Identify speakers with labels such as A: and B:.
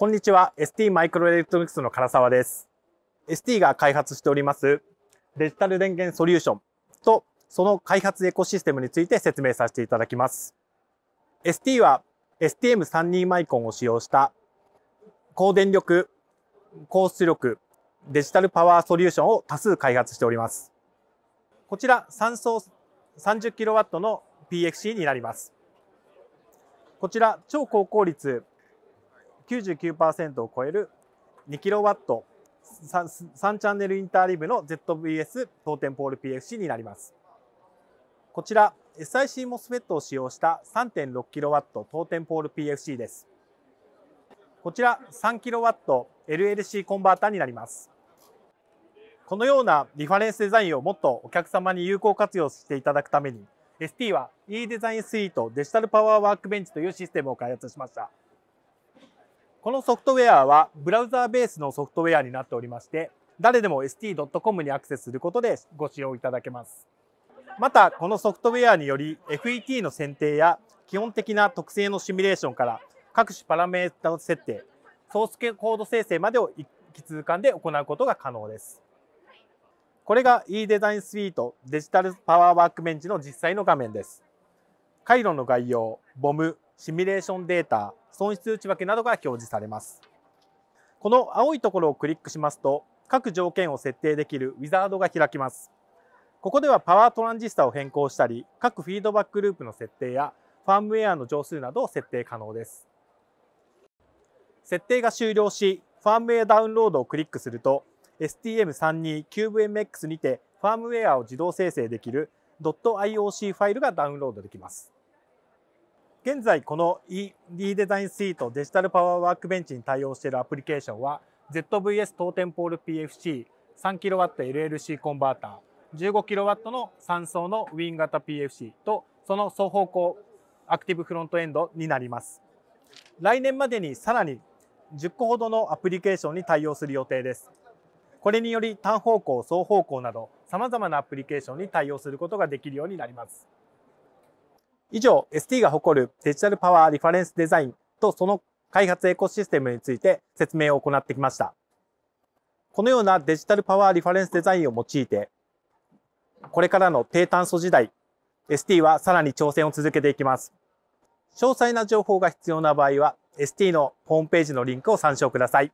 A: こんにちは。ST マイクロエレクトロニクスの唐沢です。ST が開発しておりますデジタル電源ソリューションとその開発エコシステムについて説明させていただきます。ST は STM32 マイコンを使用した高電力、高出力、デジタルパワーソリューションを多数開発しております。こちら3層 30kW の PXC になります。こちら超高効率99%を超える 2kW3 3チャンネルインターリブの ZVS 当店ポール PFC になりますこちら SIC モスフェットを使用した 3.6kW 当店ポール PFC ですこちら 3kW LLC コンバーターになりますこのようなリファレンスデザインをもっとお客様に有効活用していただくために ST は e デザインスイートデジタルパワーワークベンチというシステムを開発しました。このソフトウェアはブラウザーベースのソフトウェアになっておりまして、誰でも st.com にアクセスすることでご使用いただけます。また、このソフトウェアにより FET の選定や基本的な特性のシミュレーションから各種パラメータの設定、ソースコード生成までを一気通貫で行うことが可能です。これが eDesign スイートデジタルパワーワークベンチの実際の画面です。回路の概要、ボム、シミュレーションデータ、損失内訳などが表示されます。この青いところをクリックしますと、各条件を設定できるウィザードが開きます。ここではパワートランジスタを変更したり、各フィードバックループの設定やファームウェアの乗数などを設定可能です。設定が終了し、ファームウェアダウンロードをクリックすると、STM32CubeMX にてファームウェアを自動生成できる .ioc ファイルがダウンロードできます。現在この e デザインスイートデジタルパワーワークベンチに対応しているアプリケーションは ZVS トーテンポール PFC 3kWLLC コンバーター 15kW の3層のウィン型 PFC とその双方向アクティブフロントエンドになります来年までにさらに10個ほどのアプリケーションに対応する予定ですこれにより単方向双方向などさまざまなアプリケーションに対応することができるようになります以上、ST が誇るデジタルパワーリファレンスデザインとその開発エコシステムについて説明を行ってきました。このようなデジタルパワーリファレンスデザインを用いて、これからの低炭素時代、ST はさらに挑戦を続けていきます。詳細な情報が必要な場合は、ST のホームページのリンクを参照ください。